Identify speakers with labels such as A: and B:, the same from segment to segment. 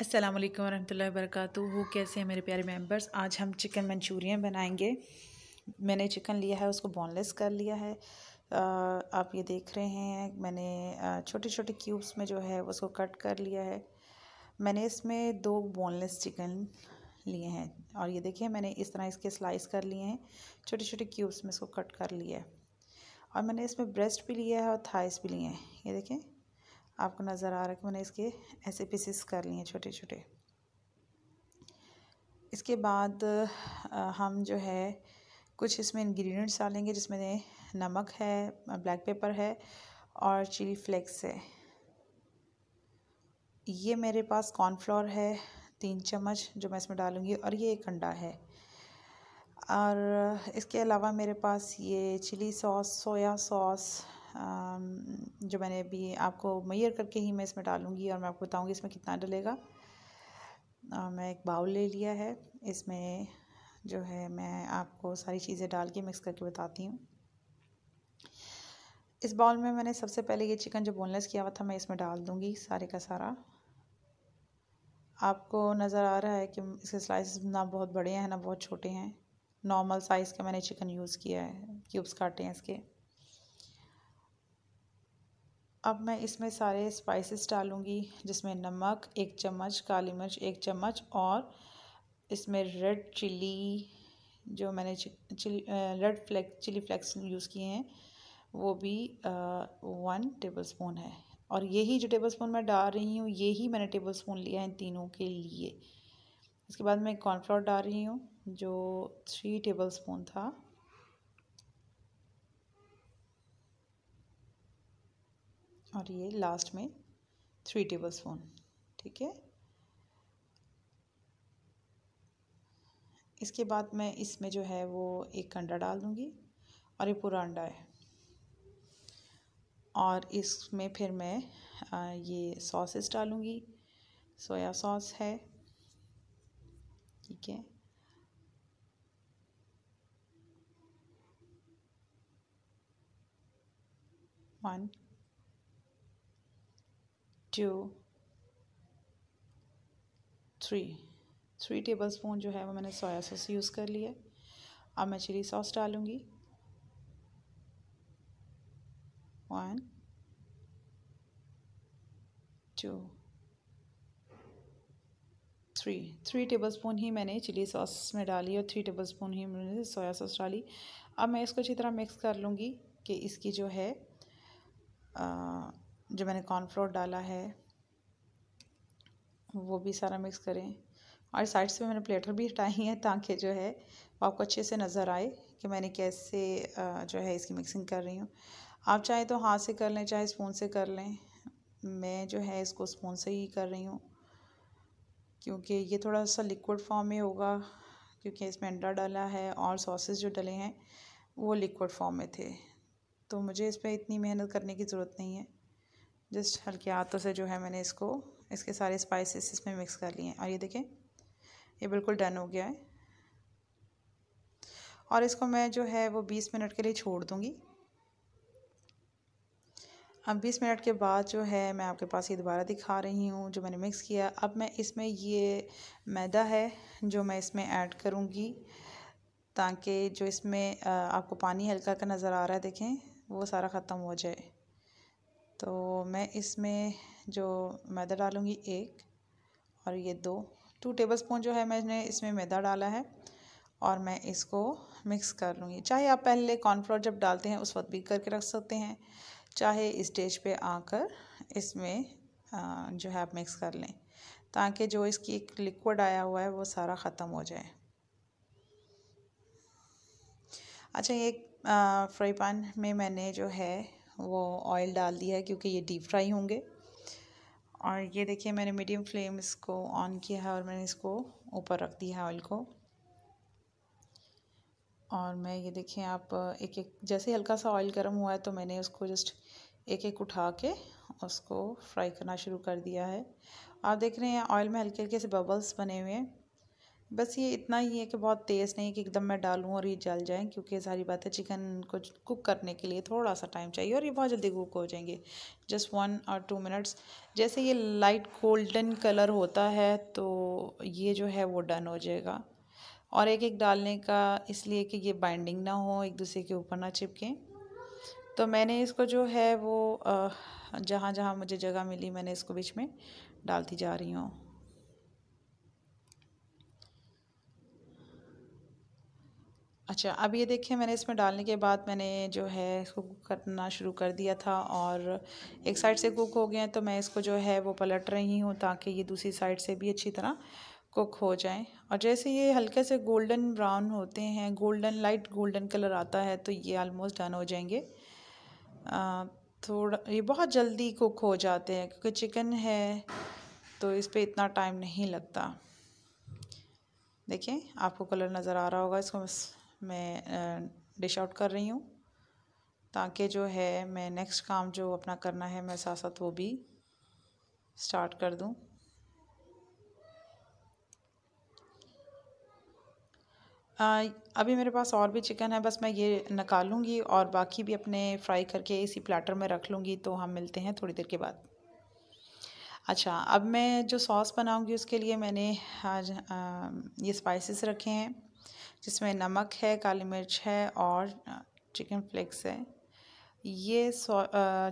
A: अस्सलाम वालेकुम वरहमतुल्लाहि वबरकातुहू कैसे हैं मेरे प्यारे मेंबर्स आज हम चिकन मंचूरियन बनाएंगे मैंने चिकन लिया है उसको बोनलेस कर लिया है आप ये देख रहे हैं मैंने छोटे छोटे क्यूब्स में जो है उसको कट कर लिया है मैंने इसमें दो बोनलेस चिकन लिए हैं और ये देखिए मैंने इस तरह इसके स्लाइस कर लिए हैं छोटे छोटे क्यूब्स में इसको कट कर लिया है और मैंने इसमें ब्रेस्ट भी लिया है और थाइस भी लिए हैं ये देखें आपको नज़र आ रहा है कि मैंने इसके ऐसे पीसेस कर लिए छोटे छोटे इसके बाद हम जो है कुछ इसमें इंग्रेडिएंट्स डालेंगे जिसमें नमक है ब्लैक पेपर है और चिली फ्लेक्स है ये मेरे पास कॉर्नफ्लोर है तीन चम्मच जो मैं इसमें डालूँगी और ये एक अंडा है और इसके अलावा मेरे पास ये चिली सॉस सोया सॉस जो मैंने अभी आपको मैयर करके ही मैं इसमें डालूँगी और मैं आपको बताऊँगी इसमें कितना डलेगा मैं एक बाउल ले लिया है इसमें जो है मैं आपको सारी चीज़ें डाल के मिक्स करके बताती हूँ इस बाउल में मैंने सबसे पहले ये चिकन जो बोनलेस किया हुआ था मैं इसमें डाल दूँगी सारे का सारा आपको नज़र आ रहा है कि इसके स्लाइस ना बहुत बड़े हैं ना बहुत छोटे हैं नॉर्मल साइज़ का मैंने चिकन यूज़ किया है क्यूब्स काटे हैं इसके अब मैं इसमें सारे स्पाइसेस डालूँगी जिसमें नमक एक चम्मच काली मिर्च एक चम्मच और इसमें रेड चिली जो मैंने chilli red flake chilli flakes use किए हैं वो भी वन टेबल स्पून है और यही जो टेबल स्पून मैं डाल रही हूँ यही मैंने टेबल स्पून लिया है तीनों के लिए इसके बाद मैं कॉर्नफ्लोर डाल रही हूँ जो थ्री टेबल स्पून था और ये लास्ट में थ्री टेबल स्पून ठीक है इसके बाद मैं इसमें जो है वो एक अंडा डाल दूँगी और ये पूरा अंडा है और इसमें फिर मैं ये सॉसेस डालूँगी सोया सॉस है ठीक है one two three three tablespoon जो है वो मैंने सोया सॉस यूज़ कर लिया अब मैं चिली सॉस डालूँगी one two three three tablespoon ही मैंने चिली सॉस में डाली और थ्री टेबल स्पून ही मैंने सोया सॉस डाली अब मैं इसको अच्छी तरह मिक्स कर लूँगी कि इसकी जो है आ, जो मैंने कॉर्नफ्लोर डाला है वो भी सारा मिक्स करें और साइड से मैंने प्लेटर भी हटाई है ताकि जो है वो आपको अच्छे से नज़र आए कि मैंने कैसे जो है इसकी मिक्सिंग कर रही हूँ आप चाहे तो हाथ से कर लें चाहे स्पून से कर लें मैं जो है इसको स्पून से ही कर रही हूँ क्योंकि ये थोड़ा सा लिक्विड फॉर्म में होगा क्योंकि इसमें अंडा डाला है और सॉसेस जो डले हैं वो लिक्विड फॉर्म में थे तो मुझे इस पर इतनी मेहनत करने की ज़रूरत नहीं है जस्ट हल्के हाथों से जो है मैंने इसको इसके सारे स्पाइसेस इसमें मिक्स कर लिए हैं और ये देखें ये बिल्कुल डन हो गया है और इसको मैं जो है वो बीस मिनट के लिए छोड़ दूँगी अब बीस मिनट के बाद जो है मैं आपके पास ये दोबारा दिखा रही हूँ जो मैंने मिक्स किया अब मैं इसमें ये मैदा है जो मैं इसमें ऐड करूँगी ताकि जो इसमें आपको पानी हल्का का नज़र आ रहा है देखें वो सारा ख़त्म हो जाए तो मैं इसमें जो मैदा डालूँगी एक और ये दो टू टेबल स्पून जो है मैंने इसमें मैदा डाला है और मैं इसको मिक्स कर लूँगी चाहे आप पहले कॉर्नफ्लोर जब डालते हैं उस वक्त भी करके रख सकते हैं चाहे स्टेज पे आकर इसमें जो है आप मिक्स कर लें ताकि जो इसकी एक लिक्विड आया हुआ है वो सारा ख़त्म हो जाए अच्छा ये फ्राई पैन में मैंने जो है वो ऑयल डाल दिया है क्योंकि ये डीप फ्राई होंगे और ये देखिए मैंने मीडियम फ्लेम इसको ऑन किया है और मैंने इसको ऊपर रख दिया है ऑयल को और मैं ये देखें आप एक एक जैसे हल्का सा ऑयल गर्म हुआ है तो मैंने उसको जस्ट एक एक उठा के उसको फ्राई करना शुरू कर दिया है आप देख रहे हैं ऑयल में हल्के हल्के से बबल्स बने हुए हैं बस ये इतना ही है कि बहुत तेज़ नहीं कि एकदम मैं डालूँ और ये जल जाए क्योंकि सारी बात है चिकन को कुक करने के लिए थोड़ा सा टाइम चाहिए और ये बहुत जल्दी कुक हो जाएंगे जस्ट वन और टू मिनट्स जैसे ये लाइट गोल्डन कलर होता है तो ये जो है वो डन हो जाएगा और एक एक डालने का इसलिए कि ये बाइंडिंग ना हो एक दूसरे के ऊपर ना चिपकें तो मैंने इसको जो है वो जहाँ जहाँ मुझे जगह मिली मैंने इसको बीच में डालती जा रही हूँ अच्छा अब ये देखिए मैंने इसमें डालने के बाद मैंने जो है इसको कुक करना शुरू कर दिया था और एक साइड से कुक हो गए हैं तो मैं इसको जो है वो पलट रही हूँ ताकि ये दूसरी साइड से भी अच्छी तरह कुक हो जाए और जैसे ये हल्के से गोल्डन ब्राउन होते हैं गोल्डन लाइट गोल्डन कलर आता है तो ये आलमोस्ट डन हो जाएंगे थोड़ा ये बहुत जल्दी कुक हो जाते हैं क्योंकि चिकन है तो इस पर इतना टाइम नहीं लगता देखिए आपको कलर नज़र आ रहा होगा इसको मैं डिश आउट कर रही हूँ ताकि जो है मैं नेक्स्ट काम जो अपना करना है मैं साथ साथ वो भी स्टार्ट कर दूँ अभी मेरे पास और भी चिकन है बस मैं ये निकालूंगी और बाकी भी अपने फ्राई करके इसी प्लेटर में रख लूँगी तो हम मिलते हैं थोड़ी देर के बाद अच्छा अब मैं जो सॉस बनाऊंगी उसके लिए मैंने आज आ, ये स्पाइसेस रखे हैं जिसमें नमक है काली मिर्च है और चिकन फ्लेक्स है ये सौ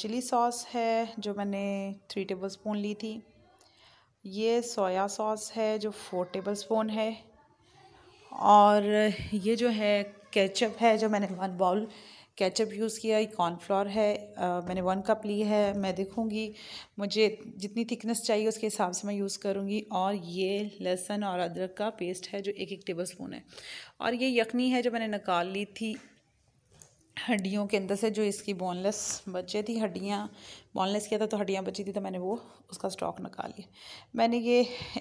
A: चिली सॉस है जो मैंने थ्री टेबल स्पून ली थी ये सोया सॉस है जो फोर टेबल स्पून है और ये जो है केचप है जो मैंने वन बाउल केचप यूज़ किया है कॉर्नफ्लोर है आ, मैंने वन कप ली है मैं देखूँगी मुझे जितनी थिकनेस चाहिए उसके हिसाब से मैं यूज़ करूँगी और ये लहसुन और अदरक का पेस्ट है जो एक एक टेबल स्पून है और ये यखनी है जो मैंने निकाल ली थी हड्डियों के अंदर से जो इसकी बोनलेस बचे थी हड्डियाँ बोनलेस किया था तो हड्डियाँ बची थी तो मैंने वो उसका स्टॉक निकाल लिया मैंने ये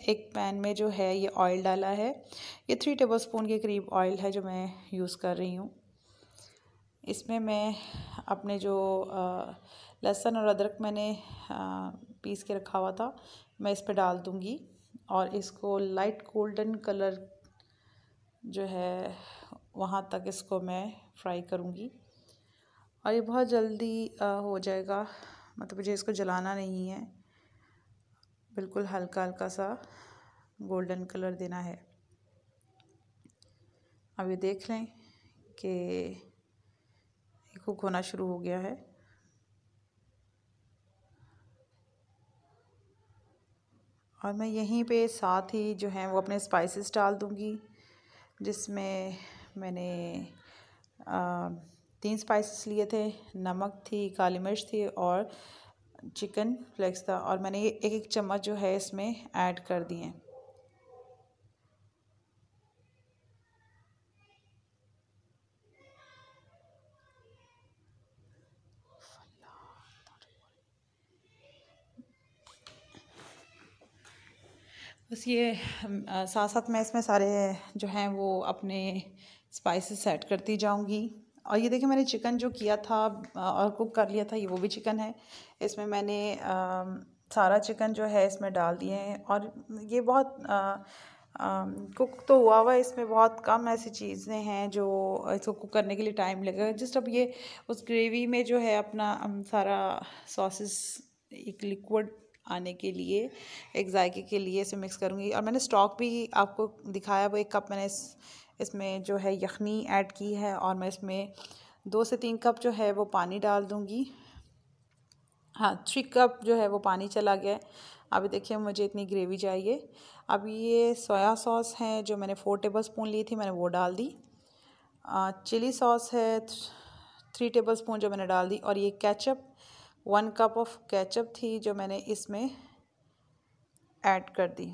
A: एक पैन में जो है ये ऑयल डाला है ये थ्री टेबल स्पून के करीब ऑयल है जो मैं यूज़ कर रही हूँ इसमें मैं अपने जो लहसुन और अदरक मैंने पीस के रखा हुआ था मैं इस पर डाल दूँगी और इसको लाइट गोल्डन कलर जो है वहाँ तक इसको मैं फ्राई करूँगी और ये बहुत जल्दी हो जाएगा मतलब मुझे इसको जलाना नहीं है बिल्कुल हल्का हल्का सा गोल्डन कलर देना है अब ये देख लें कि कुक होना शुरू हो गया है और मैं यहीं पे साथ ही जो है वो अपने स्पाइसेस डाल दूँगी जिसमें मैंने आ, तीन स्पाइसेस लिए थे नमक थी काली मिर्च थी और चिकन फ्लेक्स था और मैंने एक एक चम्मच जो है इसमें ऐड कर दिए बस ये साथ साथ मैं इसमें सारे जो हैं वो अपने स्पाइसेस ऐड करती जाऊंगी और ये देखिए मैंने चिकन जो किया था और कुक कर लिया था ये वो भी चिकन है इसमें मैंने आ, सारा चिकन जो है इसमें डाल दिए हैं और ये बहुत आ, आ, कुक तो हुआ हुआ है इसमें बहुत कम ऐसी चीज़ें हैं जो इसको कुक करने के लिए टाइम लगेगा जस्ट अब ये उस ग्रेवी में जो है अपना सारा सॉसेस एक लिक्विड आने के लिए एक जायके के लिए इसे मिक्स करूँगी और मैंने स्टॉक भी आपको दिखाया वो एक कप मैंने इस इसमें जो है यखनी ऐड की है और मैं इसमें दो से तीन कप जो है वो पानी डाल दूँगी हाँ थ्री कप जो है वो पानी चला गया अभी देखिए मुझे इतनी ग्रेवी चाहिए अब ये सोया सॉस है जो मैंने फ़ोर टेबल स्पून ली थी मैंने वो डाल दी चिली सॉस है थ्री टेबल स्पून जो मैंने डाल दी और ये ketchup one cup of ketchup थी जो मैंने इसमें ऐड कर दी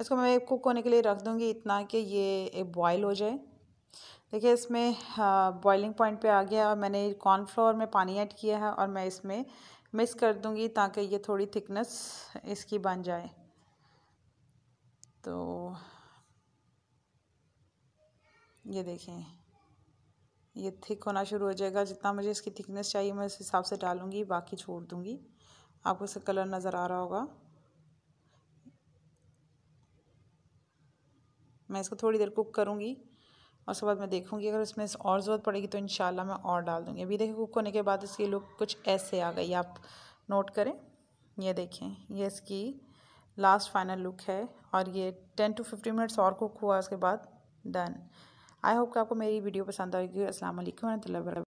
A: इसको मैं कुक होने के लिए रख दूँगी इतना कि ये एक बॉयल हो जाए देखिए इसमें बॉइलिंग हाँ, पॉइंट पे आ गया और मैंने कॉर्नफ्लोर में पानी ऐड किया है और मैं इसमें मिक्स कर दूँगी ताकि ये थोड़ी थिकनेस इसकी बन जाए तो ये देखें ये थिक होना शुरू हो जाएगा जितना मुझे इसकी थिकनेस चाहिए मैं उस हिसाब से डालूँगी बाकी छोड़ दूंगी आपको इसका कलर नज़र आ रहा होगा मैं इसको थोड़ी देर कुक करूँगी और उसके बाद मैं देखूँगी अगर इसमें इस और ज़रूरत पड़ेगी तो इन मैं और डाल दूँगी अभी देखें कुक होने के बाद इसकी लुक कुछ ऐसे आ गई आप नोट करें ये देखें ये इसकी लास्ट फाइनल लुक है और ये टेन टू फिफ्टीन मिनट्स और कुक हुआ उसके बाद डन आई होप कि आपको मेरी वीडियो पसंद आएगी असल वरहमल